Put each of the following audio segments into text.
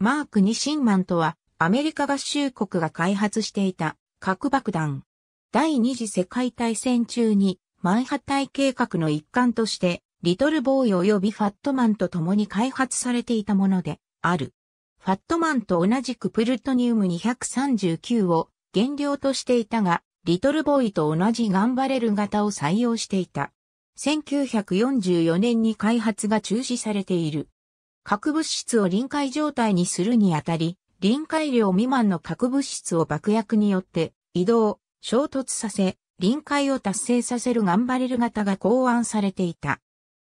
マーク2シンマンとは、アメリカ合衆国が開発していた核爆弾。第二次世界大戦中に、マンハッタイ計画の一環として、リトルボーイ及びファットマンと共に開発されていたもので、ある。ファットマンと同じくプルトニウム239を原料としていたが、リトルボーイと同じガンバレル型を採用していた。1944年に開発が中止されている。核物質を臨界状態にするにあたり、臨界量未満の核物質を爆薬によって移動、衝突させ、臨界を達成させるガンバレル型が考案されていた。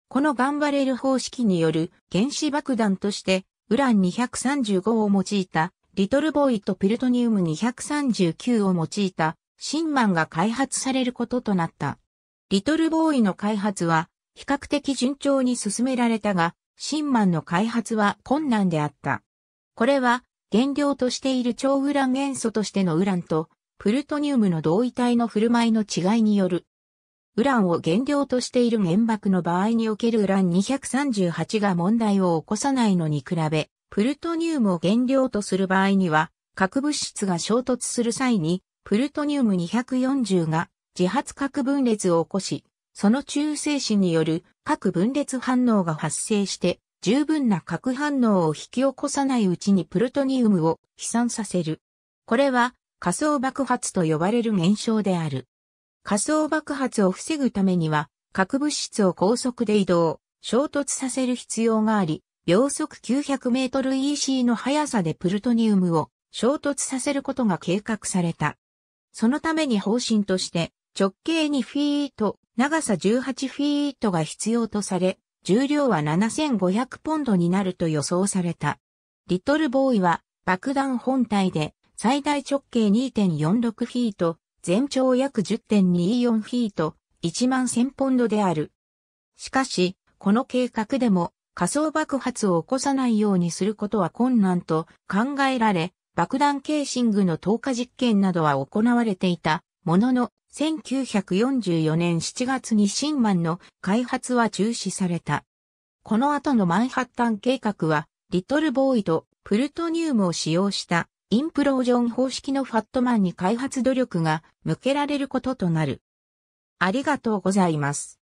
このガンバレル方式による原子爆弾として、ウラン235を用いた、リトルボーイとピルトニウム239を用いた、シンマンが開発されることとなった。リトルボーイの開発は、比較的順調に進められたが、新マンの開発は困難であった。これは原料としている超ウラン元素としてのウランとプルトニウムの同位体の振る舞いの違いによる。ウランを原料としている原爆の場合におけるウラン238が問題を起こさないのに比べ、プルトニウムを原料とする場合には、核物質が衝突する際に、プルトニウム240が自発核分裂を起こし、その中性子による核分裂反応が発生して、十分な核反応を引き起こさないうちにプルトニウムを飛散させる。これは仮想爆発と呼ばれる現象である。仮想爆発を防ぐためには、核物質を高速で移動、衝突させる必要があり、秒速900メートル EC の速さでプルトニウムを衝突させることが計画された。そのために方針として、直径2フィート長さ18フィートが必要とされ、重量は7500ポンドになると予想された。リトルボーイは爆弾本体で最大直径2.46フィート、全長約10.24フィート、1万1000ポンドである。しかし、この計画でも仮想爆発を起こさないようにすることは困難と考えられ、爆弾ケーシングの投下実験などは行われていたものの、1944年7月にシンマンの開発は中止された。この後のマンハッタン計画は、リトルボーイとプルトニウムを使用したインプロージョン方式のファットマンに開発努力が向けられることとなる。ありがとうございます。